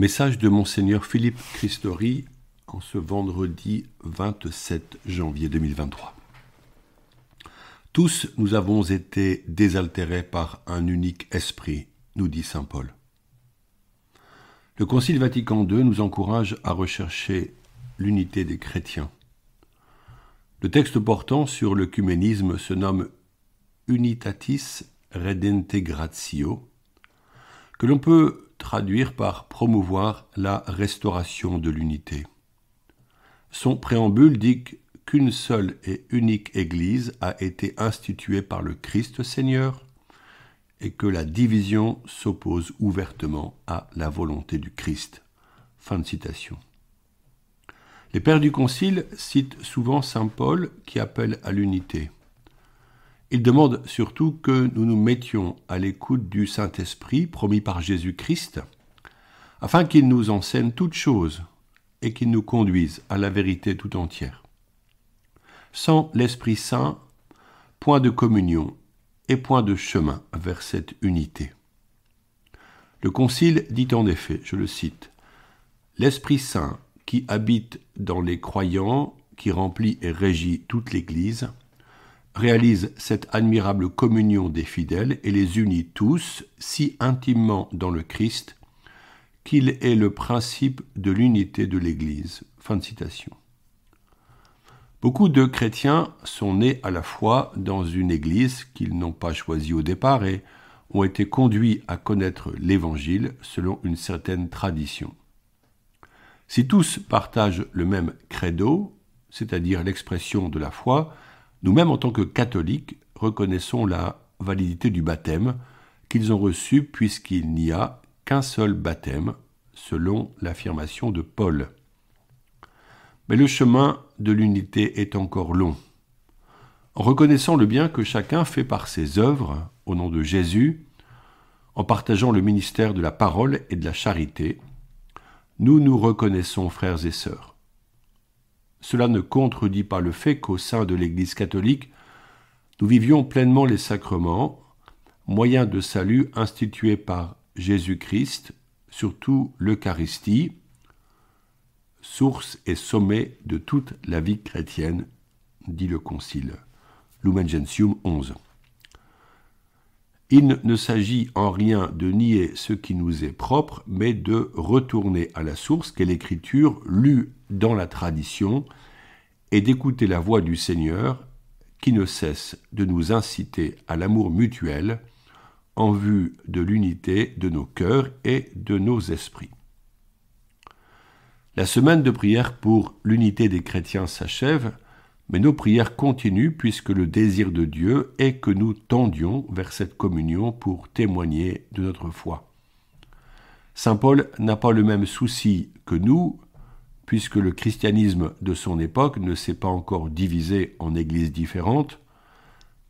Message de monseigneur Philippe Christori en ce vendredi 27 janvier 2023. Tous nous avons été désaltérés par un unique esprit, nous dit Saint Paul. Le Concile Vatican II nous encourage à rechercher l'unité des chrétiens. Le texte portant sur l'œcuménisme se nomme Unitatis Redente que l'on peut traduire par promouvoir la restauration de l'unité. Son préambule dit qu'une seule et unique Église a été instituée par le Christ Seigneur et que la division s'oppose ouvertement à la volonté du Christ. Fin de citation. Les pères du Concile citent souvent Saint Paul qui appelle à l'unité. Il demande surtout que nous nous mettions à l'écoute du Saint-Esprit promis par Jésus-Christ, afin qu'il nous enseigne toutes choses et qu'il nous conduise à la vérité tout entière. Sans l'Esprit Saint, point de communion et point de chemin vers cette unité. Le Concile dit en effet, je le cite, L'Esprit Saint qui habite dans les croyants, qui remplit et régit toute l'Église, réalise cette admirable communion des fidèles et les unit tous si intimement dans le Christ qu'il est le principe de l'unité de l'Église. Beaucoup de chrétiens sont nés à la foi dans une Église qu'ils n'ont pas choisie au départ et ont été conduits à connaître l'Évangile selon une certaine tradition. Si tous partagent le même credo, c'est-à-dire l'expression de la foi, nous-mêmes, en tant que catholiques, reconnaissons la validité du baptême qu'ils ont reçu puisqu'il n'y a qu'un seul baptême, selon l'affirmation de Paul. Mais le chemin de l'unité est encore long. En reconnaissant le bien que chacun fait par ses œuvres, au nom de Jésus, en partageant le ministère de la parole et de la charité, nous nous reconnaissons frères et sœurs. Cela ne contredit pas le fait qu'au sein de l'Église catholique, nous vivions pleinement les sacrements, moyens de salut institués par Jésus-Christ, surtout l'Eucharistie, source et sommet de toute la vie chrétienne, dit le Concile. Lumen Gentium 11. Il ne s'agit en rien de nier ce qui nous est propre, mais de retourner à la source qu'est l'écriture lue dans la tradition et d'écouter la voix du Seigneur qui ne cesse de nous inciter à l'amour mutuel en vue de l'unité de nos cœurs et de nos esprits. La semaine de prière pour l'unité des chrétiens s'achève mais nos prières continuent puisque le désir de Dieu est que nous tendions vers cette communion pour témoigner de notre foi. Saint Paul n'a pas le même souci que nous, puisque le christianisme de son époque ne s'est pas encore divisé en églises différentes,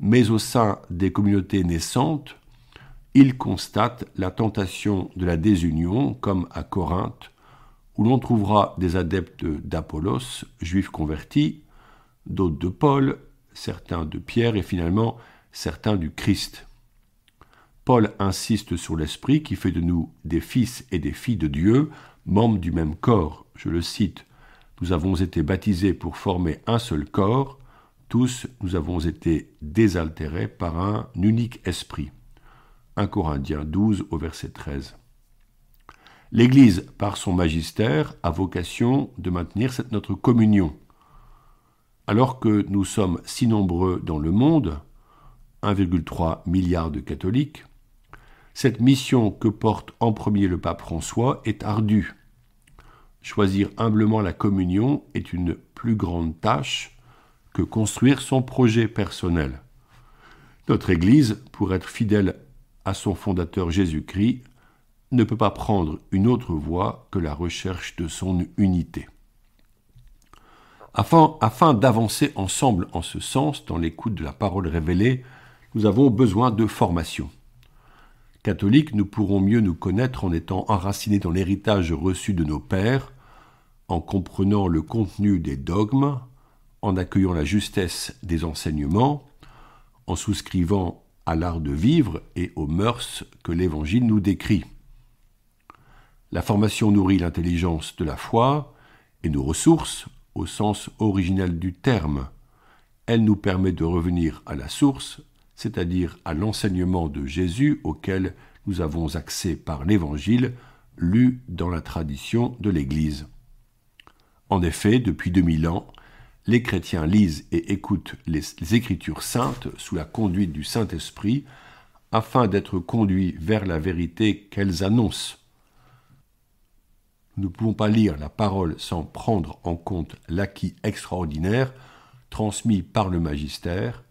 mais au sein des communautés naissantes, il constate la tentation de la désunion, comme à Corinthe, où l'on trouvera des adeptes d'Apollos, juifs convertis, d'autres de Paul, certains de Pierre et finalement certains du Christ. Paul insiste sur l'Esprit qui fait de nous des fils et des filles de Dieu, membres du même corps. Je le cite, Nous avons été baptisés pour former un seul corps, tous nous avons été désaltérés par un unique Esprit. 1 Corinthiens 12 au verset 13. L'Église, par son magistère, a vocation de maintenir cette, notre communion. Alors que nous sommes si nombreux dans le monde, 1,3 milliard de catholiques, cette mission que porte en premier le pape François est ardue. Choisir humblement la communion est une plus grande tâche que construire son projet personnel. Notre Église, pour être fidèle à son fondateur Jésus-Christ, ne peut pas prendre une autre voie que la recherche de son unité. Afin, d'avancer ensemble en ce sens, dans l'écoute de la parole révélée, nous avons besoin de formation. Catholiques, nous pourrons mieux nous connaître en étant enracinés dans l'héritage reçu de nos pères, en comprenant le contenu des dogmes, en accueillant la justesse des enseignements, en souscrivant à l'art de vivre et aux mœurs que l'Évangile nous décrit. La formation nourrit l'intelligence de la foi et nos ressources au sens originel du terme. Elle nous permet de revenir à la source, c'est-à-dire à, l'enseignement de Jésus auquel nous avons accès par l'Évangile, lu dans la tradition de l'Église. En effet, depuis 2000 ans, les chrétiens lisent et écoutent les Écritures saintes sous la conduite du Saint-Esprit afin d'être conduits vers la vérité qu'elles annoncent. Nous ne pouvons pas lire la parole sans prendre en compte l'acquis extraordinaire transmis par le magistère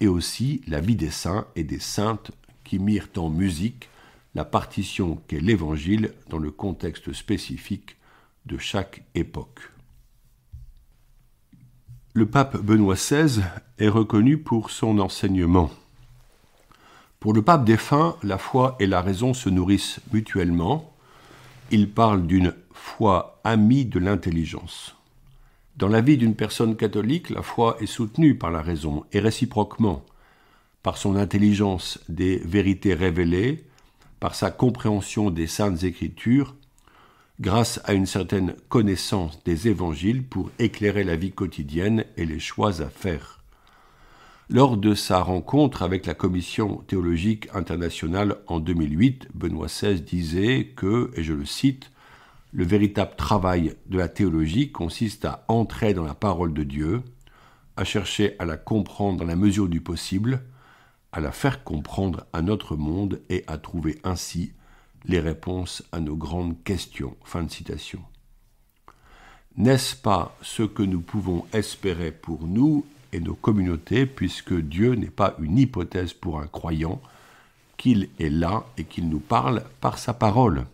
et aussi la vie des saints et des saintes qui mirent en musique la partition qu'est l'Évangile dans le contexte spécifique de chaque époque. Le pape Benoît XVI est reconnu pour son enseignement. Pour le pape défunt, la foi et la raison se nourrissent mutuellement. Il parle d'une foi amie de l'intelligence. Dans la vie d'une personne catholique, la foi est soutenue par la raison et réciproquement, par son intelligence des vérités révélées, par sa compréhension des saintes écritures, grâce à une certaine connaissance des évangiles pour éclairer la vie quotidienne et les choix à faire. Lors de sa rencontre avec la Commission théologique internationale en 2008, Benoît XVI disait que, et je le cite, le véritable travail de la théologie consiste à entrer dans la parole de Dieu, à chercher à la comprendre dans la mesure du possible, à la faire comprendre à notre monde et à trouver ainsi les réponses à nos grandes questions. Fin de citation. N'est-ce pas ce que nous pouvons espérer pour nous et nos communautés, puisque Dieu n'est pas une hypothèse pour un croyant, qu'il est là et qu'il nous parle par sa parole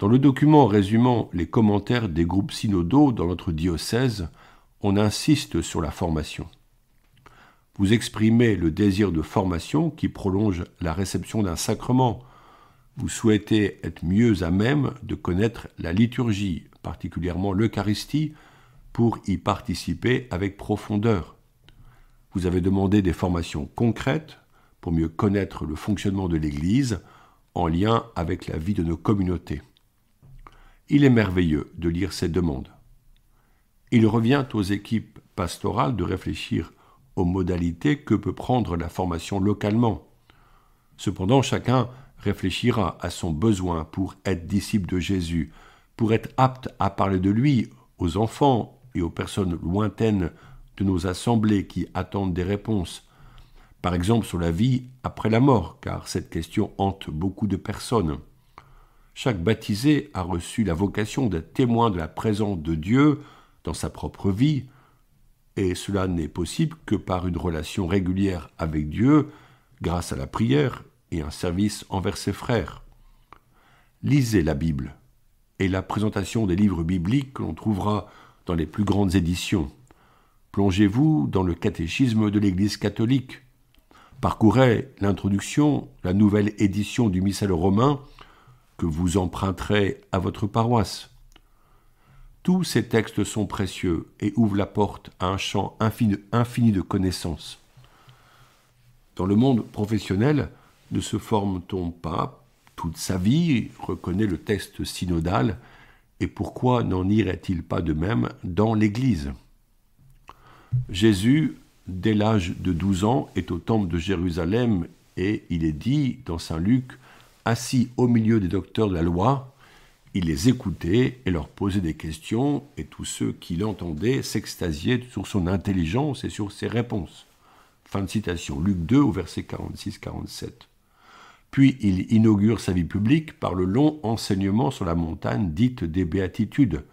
dans le document résumant les commentaires des groupes synodaux dans notre diocèse, on insiste sur la formation. Vous exprimez le désir de formation qui prolonge la réception d'un sacrement. Vous souhaitez être mieux à même de connaître la liturgie, particulièrement l'Eucharistie, pour y participer avec profondeur. Vous avez demandé des formations concrètes pour mieux connaître le fonctionnement de l'Église en lien avec la vie de nos communautés. Il est merveilleux de lire ces demandes. Il revient aux équipes pastorales de réfléchir aux modalités que peut prendre la formation localement. Cependant, chacun réfléchira à son besoin pour être disciple de Jésus, pour être apte à parler de lui aux enfants et aux personnes lointaines de nos assemblées qui attendent des réponses, par exemple sur la vie après la mort, car cette question hante beaucoup de personnes. Chaque baptisé a reçu la vocation d'être témoin de la présence de Dieu dans sa propre vie, et cela n'est possible que par une relation régulière avec Dieu, grâce à la prière et un service envers ses frères. Lisez la Bible et la présentation des livres bibliques que l'on trouvera dans les plus grandes éditions. Plongez-vous dans le catéchisme de l'Église catholique. Parcourez l'introduction, la nouvelle édition du Missel romain, que vous emprunterez à votre paroisse. Tous ces textes sont précieux et ouvrent la porte à un champ infini, de connaissances. Dans le monde professionnel, ne se forme-t-on pas toute sa vie, reconnaît le texte synodal, et pourquoi n'en irait-il pas de même dans l'Église Jésus, dès l'âge de 12 ans, est au temple de Jérusalem et il est dit dans Saint Luc Assis au milieu des docteurs de la loi, il les écoutait et leur posait des questions, et tous ceux qui l'entendaient s'extasiaient sur son intelligence et sur ses réponses. Fin de citation, Luc 2 au verset 46-47. Puis il inaugure sa vie publique par le long enseignement sur la montagne dite des béatitudes,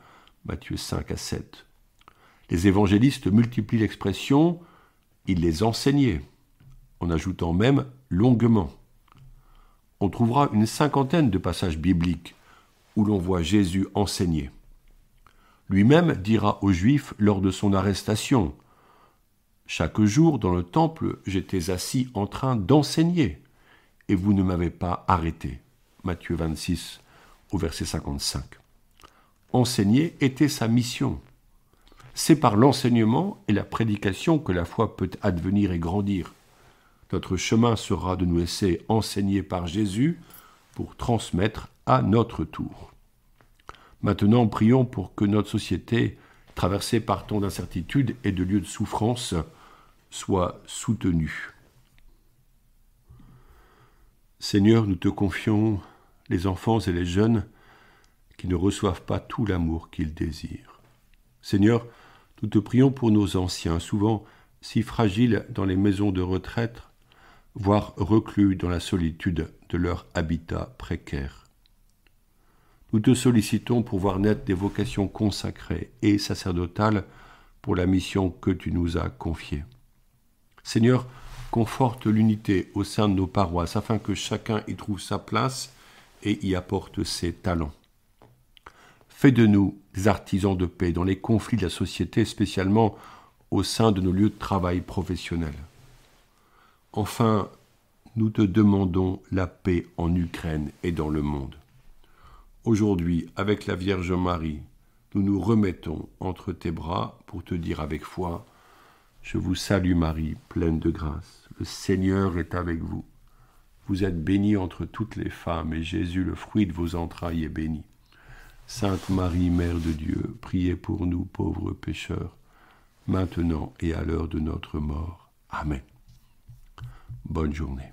Matthieu 5 à 7. Les évangélistes multiplient l'expression il les enseignait, en ajoutant même longuement on trouvera une cinquantaine de passages bibliques où l'on voit Jésus enseigner. Lui-même dira aux Juifs lors de son arrestation Chaque jour dans le temple, j'étais assis en train d'enseigner, et vous ne m'avez pas arrêté. Matthieu 26, au verset 55. Enseigner était sa mission. C'est par l'enseignement et la prédication que la foi peut advenir et grandir. Notre chemin sera de nous laisser enseigner par Jésus pour transmettre à notre tour. Maintenant, prions pour que notre société, traversée par tant d'incertitudes et de lieux de souffrance, soit soutenue. Seigneur, nous te confions les enfants et les jeunes qui ne reçoivent pas tout l'amour qu'ils désirent. Seigneur, nous te prions pour nos anciens, souvent si fragiles dans les maisons de retraite, voire reclus dans la solitude de leur habitat précaire. Nous te sollicitons pour voir naître des vocations consacrées et sacerdotales pour la mission que tu nous as confiée. Seigneur, conforte l'unité au sein de nos paroisses afin que chacun y trouve sa place et y apporte ses talents. Fais de nous des artisans de paix dans les conflits de la société, spécialement au sein de nos lieux de travail professionnels. Enfin, nous te demandons la paix en Ukraine et dans le monde. Aujourd'hui, avec la Vierge Marie, nous nous remettons entre tes bras pour te dire avec foi, je vous salue Marie, pleine de grâce, le Seigneur est avec vous. Vous êtes bénie entre toutes les femmes, et Jésus, le fruit de vos entrailles, est béni. Sainte Marie, Mère de Dieu, priez pour nous pauvres pécheurs, maintenant et à l'heure de notre mort. Amen. Bonne journée.